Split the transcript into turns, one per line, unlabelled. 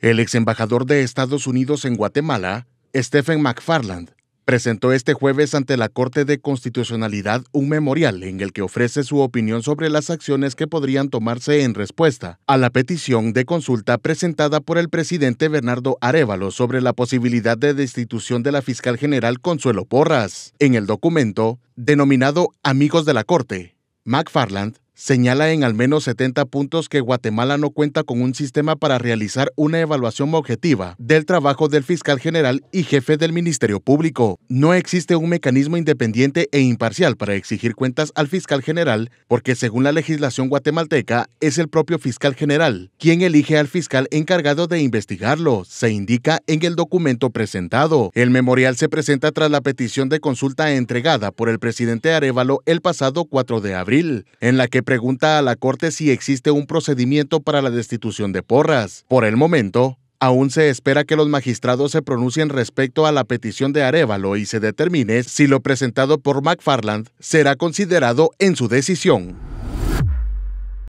El ex embajador de Estados Unidos en Guatemala, Stephen McFarland, presentó este jueves ante la Corte de Constitucionalidad un memorial en el que ofrece su opinión sobre las acciones que podrían tomarse en respuesta a la petición de consulta presentada por el presidente Bernardo Arevalo sobre la posibilidad de destitución de la fiscal general Consuelo Porras. En el documento, denominado Amigos de la Corte, McFarland señala en al menos 70 puntos que Guatemala no cuenta con un sistema para realizar una evaluación objetiva del trabajo del fiscal general y jefe del Ministerio Público. No existe un mecanismo independiente e imparcial para exigir cuentas al fiscal general porque según la legislación guatemalteca es el propio fiscal general quien elige al fiscal encargado de investigarlo, se indica en el documento presentado. El memorial se presenta tras la petición de consulta entregada por el presidente Arevalo el pasado 4 de abril, en la que pregunta a la Corte si existe un procedimiento para la destitución de Porras. Por el momento, Aún se espera que los magistrados se pronuncien respecto a la petición de Arevalo y se determine si lo presentado por McFarland será considerado en su decisión.